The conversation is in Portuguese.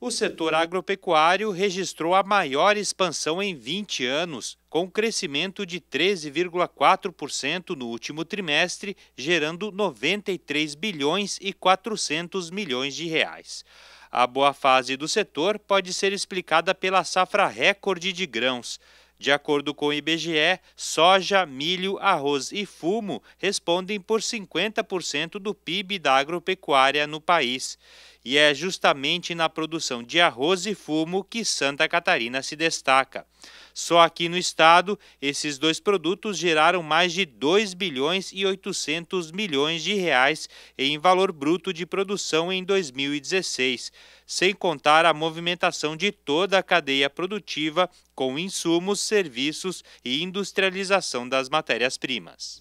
o setor agropecuário registrou a maior expansão em 20 anos, com um crescimento de 13,4% no último trimestre, gerando 93 bilhões e 400 milhões de reais. A boa fase do setor pode ser explicada pela safra recorde de grãos. De acordo com o IBGE, soja, milho, arroz e fumo respondem por 50% do PIB da agropecuária no país e é justamente na produção de arroz e fumo que Santa Catarina se destaca. Só aqui no estado, esses dois produtos geraram mais de 2 bilhões e 800 milhões de reais em valor bruto de produção em 2016, sem contar a movimentação de toda a cadeia produtiva com insumos, serviços e industrialização das matérias-primas.